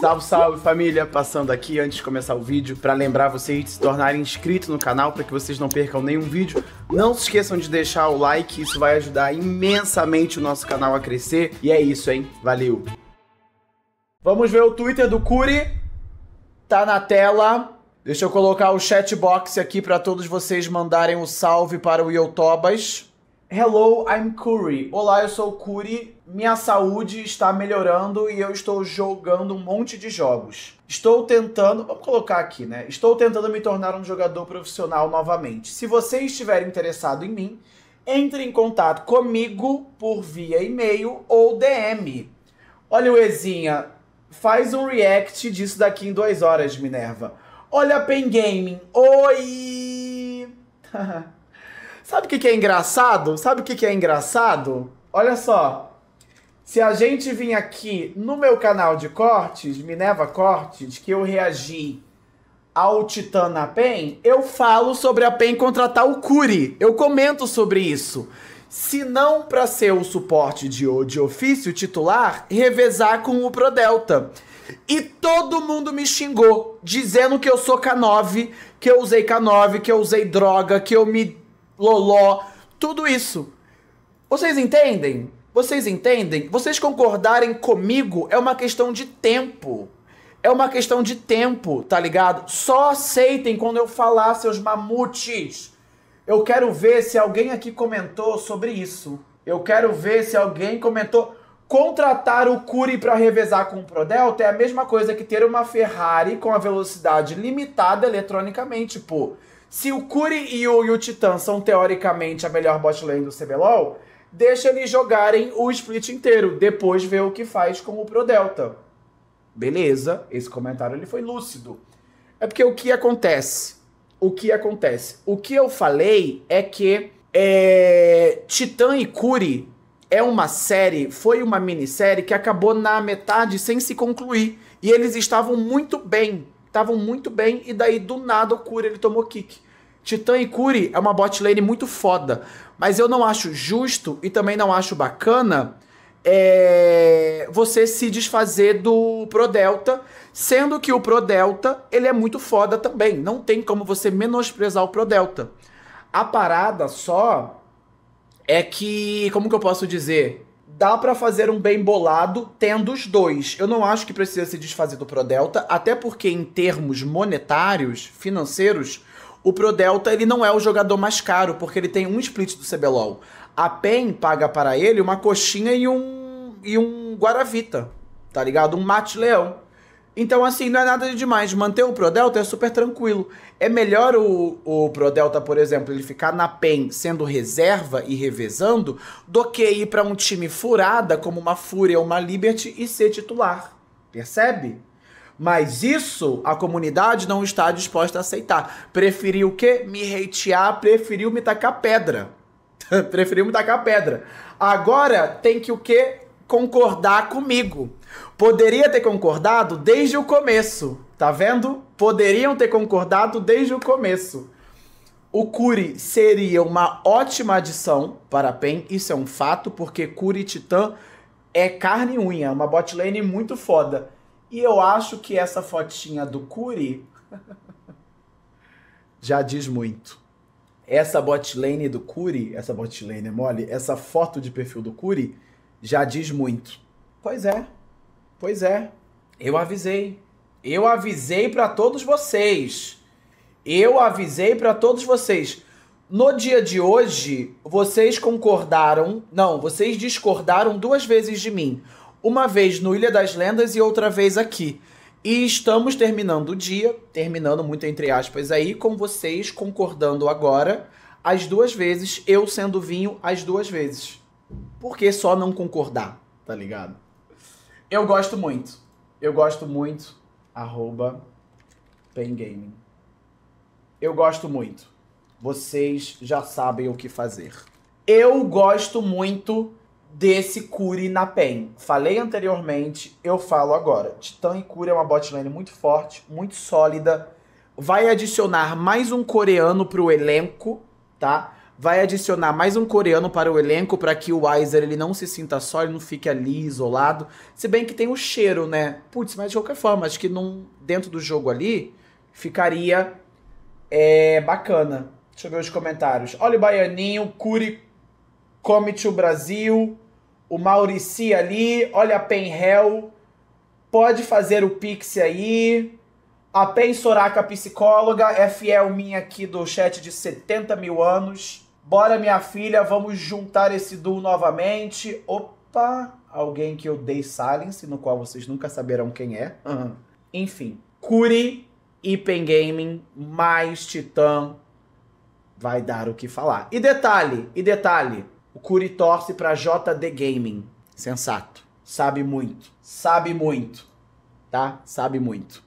Salve, salve família! Passando aqui antes de começar o vídeo para lembrar vocês de se tornarem inscritos no canal para que vocês não percam nenhum vídeo. Não se esqueçam de deixar o like, isso vai ajudar imensamente o nosso canal a crescer. E é isso, hein? Valeu! Vamos ver o Twitter do Curi. Tá na tela. Deixa eu colocar o chatbox aqui para todos vocês mandarem o um salve para o Yotobas. Hello, I'm Curry. Olá, eu sou o Curry. Minha saúde está melhorando e eu estou jogando um monte de jogos. Estou tentando, vamos colocar aqui, né? Estou tentando me tornar um jogador profissional novamente. Se você estiver interessado em mim, entre em contato comigo por via e-mail ou DM. Olha o Ezinha, faz um react disso daqui em duas horas, Minerva. Olha a Pen Gaming. Oi! Sabe o que, que é engraçado? Sabe o que, que é engraçado? Olha só. Se a gente vir aqui no meu canal de cortes, Minerva Cortes, que eu reagi ao Titã na PEN, eu falo sobre a PEN contratar o Curi. Eu comento sobre isso. Se não para ser o suporte de, de ofício titular, revezar com o Prodelta. E todo mundo me xingou, dizendo que eu sou K9, que eu usei K9, que eu usei droga, que eu me loló, tudo isso. Vocês entendem? Vocês entendem? Vocês concordarem comigo é uma questão de tempo. É uma questão de tempo, tá ligado? Só aceitem quando eu falar, seus mamutes. Eu quero ver se alguém aqui comentou sobre isso. Eu quero ver se alguém comentou. Contratar o Curi para revezar com o Prodelta é a mesma coisa que ter uma Ferrari com a velocidade limitada eletronicamente, pô. Se o Curi e o, e o Titã são teoricamente a melhor bot lane do CBLOL, deixa eles jogarem o split inteiro, depois vê o que faz com o Pro Delta. Beleza, esse comentário ele foi lúcido. É porque o que acontece? O que acontece? O que eu falei é que é, Titã e Curi é uma série, foi uma minissérie que acabou na metade sem se concluir. E eles estavam muito bem estavam muito bem e daí do nada o Kuri ele tomou kick. Titã e Kuri é uma bot lane muito foda, mas eu não acho justo e também não acho bacana é, você se desfazer do Pro Delta, sendo que o Pro Delta ele é muito foda também. Não tem como você menosprezar o Pro Delta. A parada só é que, como que eu posso dizer? dá para fazer um bem bolado tendo os dois. Eu não acho que precisa se desfazer do Prodelta, até porque em termos monetários, financeiros, o Prodelta ele não é o jogador mais caro, porque ele tem um split do CBLOL. A PEN paga para ele uma coxinha e um e um guaravita, tá ligado? Um mate leão. Então, assim, não é nada demais. Manter o Pro Delta é super tranquilo. É melhor o, o Pro Delta, por exemplo, ele ficar na PEN sendo reserva e revezando, do que ir para um time furada, como uma Fúria ou uma Liberty, e ser titular. Percebe? Mas isso a comunidade não está disposta a aceitar. Preferiu o quê? Me hatear, preferiu me tacar pedra. preferiu me tacar pedra. Agora tem que o quê? concordar comigo. Poderia ter concordado desde o começo, tá vendo? Poderiam ter concordado desde o começo. O Curi seria uma ótima adição para a PEN, isso é um fato, porque Curi Titã é carne e unha, é uma botlane muito foda. E eu acho que essa fotinha do Curi já diz muito. Essa botlane do Curi, essa botlane é mole, essa foto de perfil do Curi já diz muito. Pois é. Pois é. Eu avisei. Eu avisei para todos vocês. Eu avisei para todos vocês. No dia de hoje, vocês concordaram, não, vocês discordaram duas vezes de mim. Uma vez no Ilha das Lendas e outra vez aqui. E estamos terminando o dia, terminando muito entre aspas aí, com vocês concordando agora as duas vezes, eu sendo vinho as duas vezes por que só não concordar, tá ligado? Eu gosto muito. Eu gosto muito. Arroba Pengaming. Eu gosto muito. Vocês já sabem o que fazer. Eu gosto muito desse Curi na PEN. Falei anteriormente, eu falo agora. Titã e Curi é uma botlane muito forte, muito sólida. Vai adicionar mais um coreano pro elenco, tá? vai adicionar mais um coreano para o elenco para que o Weiser ele não se sinta só, ele não fique ali isolado. Se bem que tem o cheiro, né? Putz, mas de qualquer forma, acho que num, dentro do jogo ali ficaria é, bacana. Deixa eu ver os comentários. Olha o Baianinho, Curi Come o Brasil, o Maurici ali, olha a Penhel, pode fazer o Pix aí. A Pen Soraka, psicóloga, é fiel minha aqui do chat de 70 mil anos. Bora, minha filha, vamos juntar esse duo novamente. Opa, alguém que eu dei silence, no qual vocês nunca saberão quem é. Uhum. Enfim, Curi e Gaming mais Titã vai dar o que falar. E detalhe, e detalhe, o Curi torce para JD Gaming. Sensato. Sabe muito. Sabe muito. Tá? Sabe muito.